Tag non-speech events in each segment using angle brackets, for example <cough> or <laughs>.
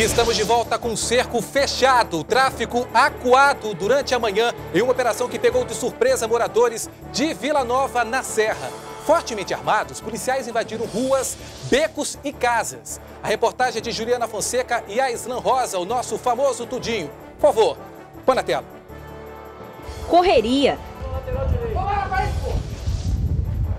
E estamos de volta com cerco fechado, tráfico acuado durante a manhã em uma operação que pegou de surpresa moradores de Vila Nova, na Serra. Fortemente armados, policiais invadiram ruas, becos e casas. A reportagem é de Juliana Fonseca e Aislan Rosa, o nosso famoso Tudinho. Por favor, põe na tela. Correria,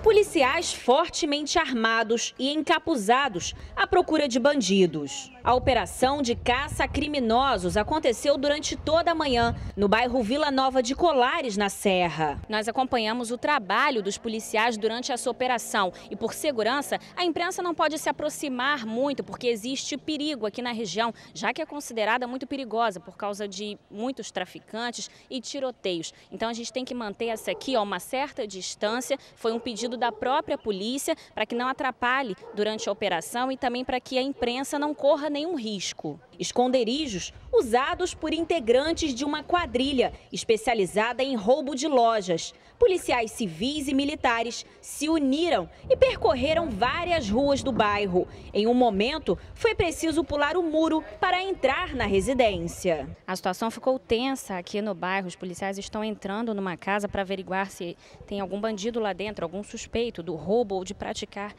Policiais fortemente armados e encapuzados à procura de bandidos. A operação de caça a criminosos aconteceu durante toda a manhã no bairro Vila Nova de Colares, na Serra. Nós acompanhamos o trabalho dos policiais durante essa operação e, por segurança, a imprensa não pode se aproximar muito porque existe perigo aqui na região, já que é considerada muito perigosa por causa de muitos traficantes e tiroteios. Então a gente tem que manter essa aqui a uma certa distância. Foi um pedido da própria polícia para que não atrapalhe durante a operação e também para que a imprensa não corra nenhum risco esconderijos usados por integrantes de uma quadrilha especializada em roubo de lojas. Policiais civis e militares se uniram e percorreram várias ruas do bairro. Em um momento, foi preciso pular o muro para entrar na residência. A situação ficou tensa aqui no bairro. Os policiais estão entrando numa casa para averiguar se tem algum bandido lá dentro, algum suspeito do roubo ou de praticar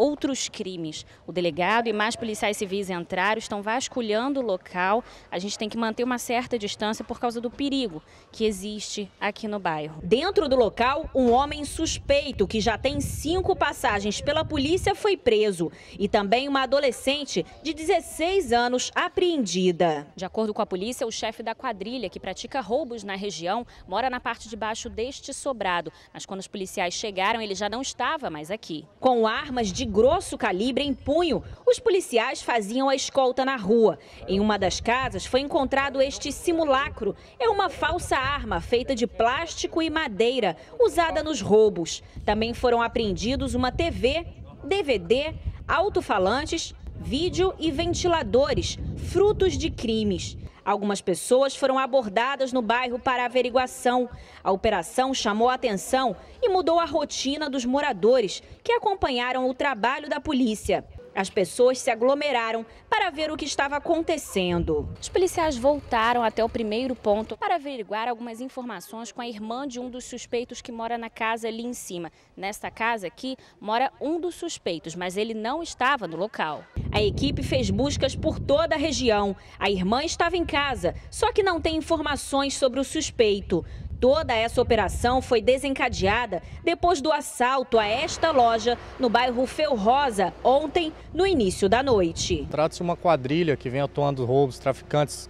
outros crimes. O delegado e mais policiais civis entraram, estão vasculhando o local. A gente tem que manter uma certa distância por causa do perigo que existe aqui no bairro. Dentro do local, um homem suspeito que já tem cinco passagens pela polícia foi preso e também uma adolescente de 16 anos apreendida. De acordo com a polícia, o chefe da quadrilha que pratica roubos na região mora na parte de baixo deste sobrado, mas quando os policiais chegaram, ele já não estava mais aqui. Com armas de grosso calibre em punho, os policiais faziam a escolta na rua. Em uma das casas foi encontrado este simulacro. É uma falsa arma feita de plástico e madeira, usada nos roubos. Também foram apreendidos uma TV, DVD, alto-falantes, vídeo e ventiladores, frutos de crimes. Algumas pessoas foram abordadas no bairro para averiguação. A operação chamou a atenção e mudou a rotina dos moradores que acompanharam o trabalho da polícia. As pessoas se aglomeraram para ver o que estava acontecendo. Os policiais voltaram até o primeiro ponto para averiguar algumas informações com a irmã de um dos suspeitos que mora na casa ali em cima. Nesta casa aqui mora um dos suspeitos, mas ele não estava no local. A equipe fez buscas por toda a região. A irmã estava em casa, só que não tem informações sobre o suspeito. Toda essa operação foi desencadeada depois do assalto a esta loja no bairro Feu Rosa, ontem, no início da noite. Trata-se de uma quadrilha que vem atuando roubos, traficantes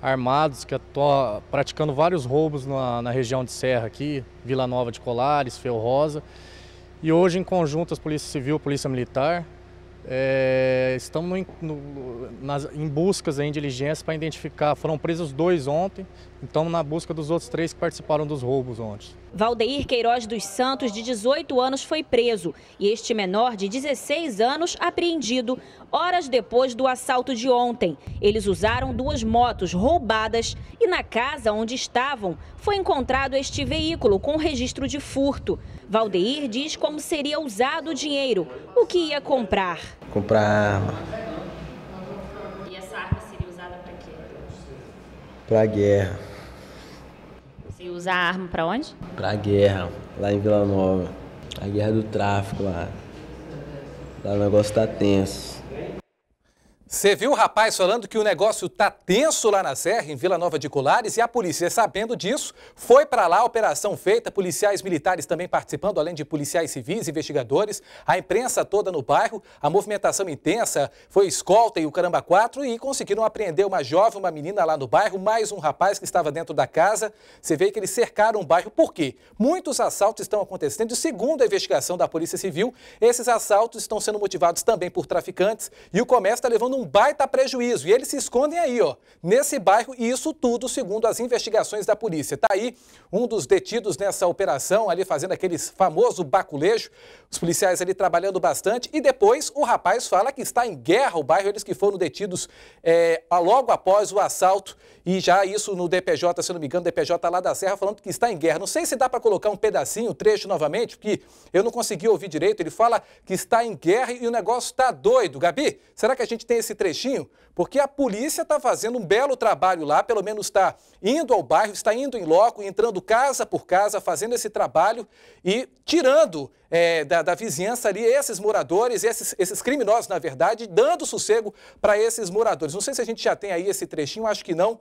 armados que atuam praticando vários roubos na, na, região de Serra aqui, Vila Nova de Colares, Feu Rosa. E hoje, em conjunto, as Polícia Civil, Polícia Militar, é, estamos no, no, nas, em buscas, em diligência para identificar. Foram presos dois ontem, então, na busca dos outros três que participaram dos roubos ontem. Valdeir Queiroz dos Santos, de 18 anos, foi preso e este menor, de 16 anos, apreendido horas depois do assalto de ontem. Eles usaram duas motos roubadas e na casa onde estavam foi encontrado este veículo com registro de furto. Valdeir diz como seria usado o dinheiro, o que ia comprar. Comprar arma, Pra guerra. Você usa a arma pra onde? Pra guerra, lá em Vila Nova. A guerra do tráfico lá. Lá o negócio tá tenso. Você viu o rapaz falando que o negócio tá tenso lá na Serra, em Vila Nova de Colares, e a polícia, sabendo disso, foi para lá, operação feita, policiais militares também participando, além de policiais civis, investigadores, a imprensa toda no bairro, a movimentação intensa, foi escolta e o Caramba 4 e conseguiram apreender uma jovem, uma menina lá no bairro, mais um rapaz que estava dentro da casa. Você vê que eles cercaram o bairro, por quê? Muitos assaltos estão acontecendo e, segundo a investigação da Polícia Civil, esses assaltos estão sendo motivados também por traficantes e o comércio está levando um baita prejuízo. E eles se escondem aí, ó, nesse bairro, e isso tudo segundo as investigações da polícia. Tá aí um dos detidos nessa operação, ali fazendo aquele famoso baculejo, os policiais ali trabalhando bastante, e depois o rapaz fala que está em guerra o bairro, eles que foram detidos é, logo após o assalto e já isso no DPJ, se não me engano, DPJ tá lá da Serra, falando que está em guerra. Não sei se dá para colocar um pedacinho, um trecho novamente, porque eu não consegui ouvir direito. Ele fala que está em guerra e o negócio está doido. Gabi, será que a gente tem esse trechinho? Porque a polícia está fazendo um belo trabalho lá, pelo menos está indo ao bairro, está indo em loco, entrando casa por casa, fazendo esse trabalho e tirando é, da, da, vizinhança ali esses moradores, esses, esses criminosos, na verdade, dando sossego para esses moradores. Não sei se a gente já tem aí esse trechinho, acho que não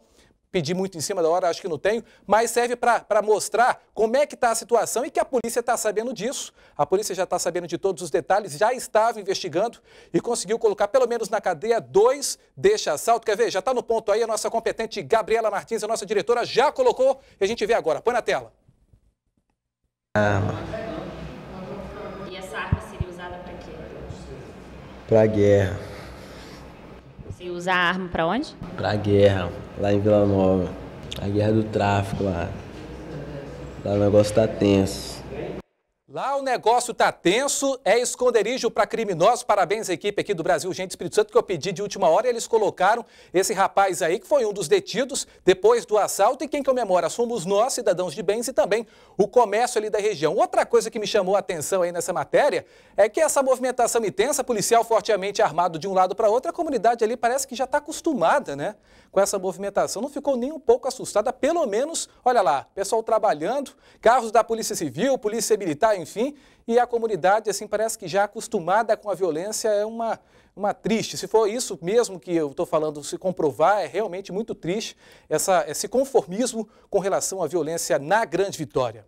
pedi muito em cima da hora, acho que não tenho, mas serve para mostrar como é que está a situação e que a polícia está sabendo disso. A polícia já está sabendo de todos os detalhes, já estava investigando e conseguiu colocar pelo menos na cadeia dois deste assalto. Quer ver? Já está no ponto aí a nossa competente Gabriela Martins, a nossa diretora, já colocou e a gente vê agora. Põe na tela. Ah. E essa arma seria usada para quê? Para guerra. E usar a arma para onde? Para a guerra, lá em Vila Nova. A guerra do tráfico lá. Lá o negócio tá tenso. Lá o negócio tá tenso, é esconderijo para criminosos. Parabéns à equipe aqui do Brasil Gente Espírito Santo que eu pedi de última hora, eles colocaram esse rapaz aí que foi um dos detidos depois do assalto e quem comemora somos nós, cidadãos de bens e também o comércio ali da região. Outra coisa que me chamou a atenção aí nessa matéria é que essa movimentação intensa, policial fortemente armado de um lado para outro, a comunidade ali parece que já está acostumada, né, com essa movimentação. Não ficou nem um pouco assustada, pelo menos, olha lá, pessoal trabalhando, carros da Polícia Civil, Polícia Militar, enfim, e a comunidade, assim, parece que já acostumada com a violência é uma, uma triste. Se for isso mesmo que eu estou falando, se comprovar, é realmente muito triste essa, esse conformismo com relação à violência na Grande Vitória.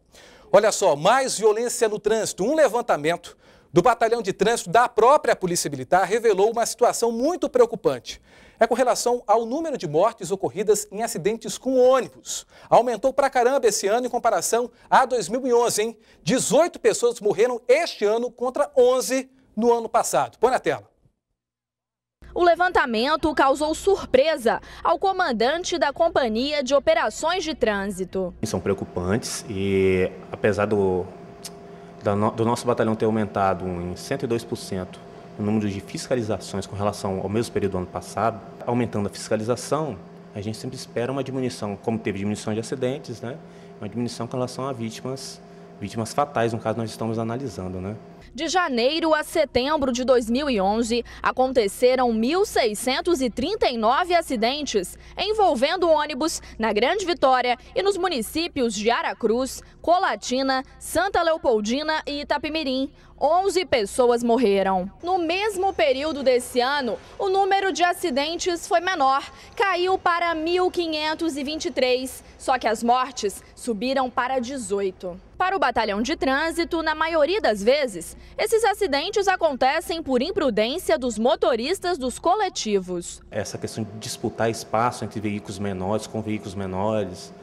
Olha só, mais violência no trânsito. Um levantamento do Batalhão de Trânsito da própria Polícia Militar revelou uma situação muito preocupante. É com relação ao número de mortes ocorridas em acidentes com ônibus. Aumentou pra caramba esse ano em comparação a 2011, hein? 18 pessoas morreram este ano contra 11 no ano passado. Põe na tela. O levantamento causou surpresa ao comandante da Companhia de Operações de Trânsito. São preocupantes e, apesar do, do nosso batalhão ter aumentado em 102% o número de fiscalizações com relação ao mesmo período do ano passado, aumentando a fiscalização, a gente sempre espera uma diminuição, como teve diminuição de acidentes, né? uma diminuição com relação a vítimas, vítimas fatais, no caso nós estamos analisando. Né? De janeiro a setembro de 2011, aconteceram 1.639 acidentes envolvendo ônibus na Grande Vitória e nos municípios de Aracruz, Colatina, Santa Leopoldina e Itapimirim. 11 pessoas morreram. No mesmo período desse ano, o número de acidentes foi menor, caiu para 1.523, só que as mortes subiram para 18. Para o batalhão de trânsito, na maioria das vezes, esses acidentes acontecem por imprudência dos motoristas dos coletivos. Essa questão de disputar espaço entre veículos menores com veículos menores,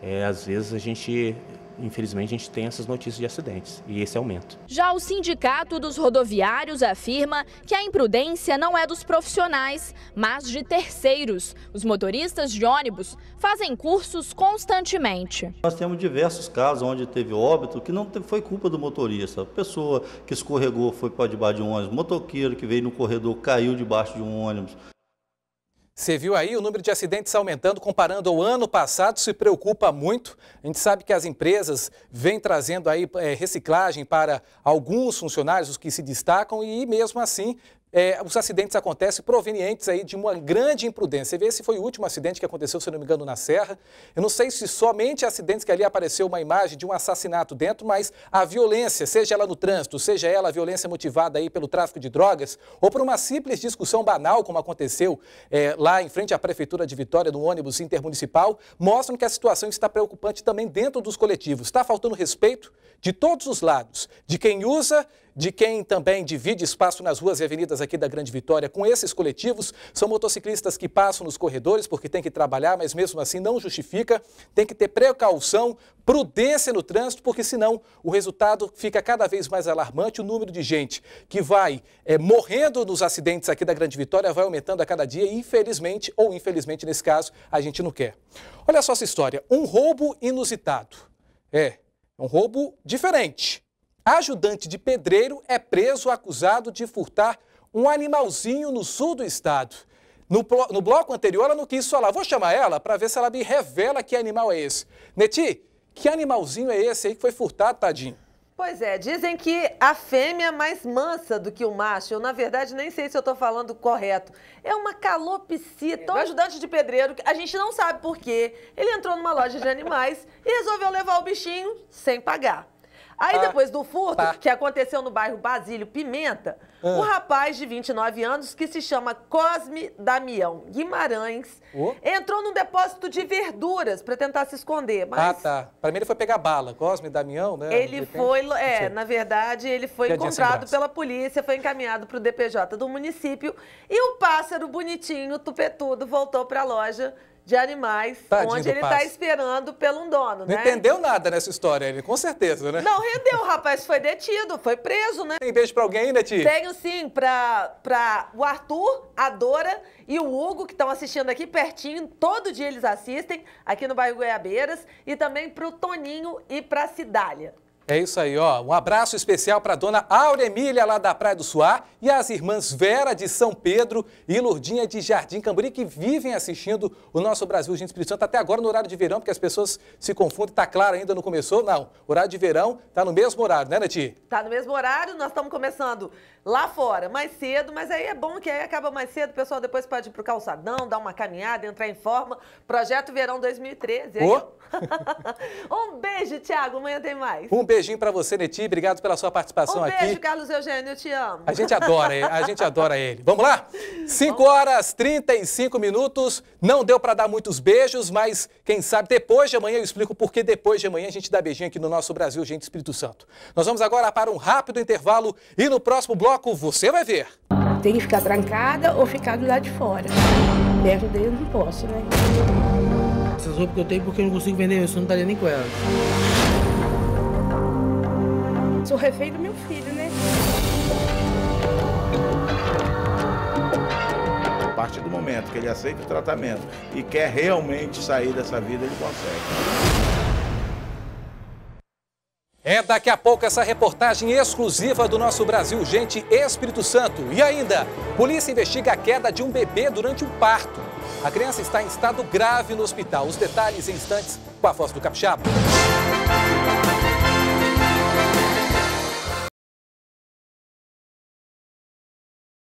é, às vezes a gente infelizmente, a gente tem essas notícias de acidentes e esse aumento. Já o Sindicato dos Rodoviários afirma que a imprudência não é dos profissionais, mas de terceiros. Os motoristas de ônibus fazem cursos constantemente. Nós temos diversos casos onde teve óbito que não foi culpa do motorista. A pessoa que escorregou foi para debaixo de um ônibus, motoqueiro que veio no corredor caiu debaixo de um ônibus. Você viu aí o número de acidentes aumentando comparando ao ano passado, se preocupa muito. A gente sabe que as empresas vêm trazendo aí é, reciclagem para alguns funcionários, os que se destacam, e mesmo assim é, os acidentes acontecem provenientes aí de uma grande imprudência. Você vê, esse foi o último acidente que aconteceu, se não me engano, na Serra. Eu não sei se somente acidentes que ali apareceu uma imagem de um assassinato dentro, mas a violência, seja ela no trânsito, seja ela a violência motivada aí pelo tráfico de drogas, ou por uma simples discussão banal, como aconteceu é, lá em frente à Prefeitura de Vitória, no ônibus intermunicipal, mostram que a situação está preocupante também dentro dos coletivos. Está faltando respeito de todos os lados, de quem usa de quem também divide espaço nas ruas e avenidas aqui da Grande Vitória com esses coletivos são motociclistas que passam nos corredores porque tem que trabalhar, mas mesmo assim não justifica. Tem que ter precaução, prudência no trânsito, porque senão o resultado fica cada vez mais alarmante. O número de gente que vai é, morrendo nos acidentes aqui da Grande Vitória vai aumentando a cada dia e, infelizmente, ou infelizmente nesse caso, a gente não quer. Olha só essa história: um roubo inusitado. É, um roubo diferente. Ajudante de pedreiro é preso acusado de furtar um animalzinho no sul do estado. No, no bloco anterior, ela não quis falar. Vou chamar ela para ver se ela me revela que animal é esse. Neti, que animalzinho é esse aí que foi furtado, tadinho? Pois é, dizem que a fêmea é mais mansa do que o macho. Eu, na verdade, nem sei se eu estou falando correto. É uma calopsita, um é, né? ajudante de pedreiro, a gente não sabe por quê. Ele entrou numa loja de animais e resolveu levar o bichinho sem pagar. Aí ah, depois do furto, tá. que aconteceu no bairro Basílio Pimenta, ah. um rapaz de 29 anos que se chama Cosme Damião Guimarães oh. entrou num depósito de verduras para tentar se esconder. Ah, mas... Ah, tá. Para mim ele foi pegar bala. Cosme Damião, né? Ele Depende. foi, é, na verdade, ele foi Piadinha encontrado pela polícia, foi encaminhado para o DPJ do município e o pássaro bonitinho, tupetudo, voltou para a loja de animais, Tadinho onde ele está esperando pelo um dono, né? Não entendeu nada nessa história, ele, com certeza, né? Não rendeu, o rapaz foi detido, foi preso, né? Tem beijo para alguém, né, Ti? Tenho sim, para o Arthur, a Dora e o Hugo, que estão assistindo aqui pertinho, todo dia eles assistem, aqui no bairro Goiabeiras, e também para o Toninho e para a Cidália. É isso aí, ó. Um abraço especial para dona Aura Emília, lá da Praia do Suá, e as irmãs Vera de São Pedro e Lurdinha de Jardim Camburi, que vivem assistindo o nosso Brasil Gente Espírito Santo até agora no horário de verão, porque as pessoas se confundem. Tá claro ainda, não começou? Não. Horário de verão tá no mesmo horário, né, Nati? Tá no mesmo horário, nós estamos começando lá fora, mais cedo, mas aí é bom que aí acaba mais cedo, o pessoal depois pode ir pro calçadão, dar uma caminhada, entrar em forma. Projeto Verão 2013. Aí... Oh. <laughs> um beijo, Tiago. Amanhã tem mais. Um beijo beijinho para você, Neti. Obrigado pela sua participação um aqui. beijo, Carlos Eugênio. Eu te amo. A gente adora ele. A gente adora ele. Vamos lá? 5 horas 35 minutos. Não deu para dar muitos beijos, mas quem sabe depois de amanhã eu explico por que depois de amanhã a gente dá beijinho aqui no nosso Brasil, gente Espírito Santo. Nós vamos agora para um rápido intervalo e no próximo bloco você vai ver. Tem que ficar trancada ou ficar do lado de fora. Perto dele não posso, né? Essas roupas que eu tenho porque eu não consigo vender, eu não estaria nem com elas. Sou refém do meu filho, né? A partir do momento que ele aceita o tratamento e quer realmente sair dessa vida, ele consegue. É daqui a pouco essa reportagem exclusiva do nosso Brasil Gente Espírito Santo. E ainda, polícia investiga a queda de um bebê durante um parto. A criança está em estado grave no hospital. Os detalhes em instantes com a foto do Capixaba.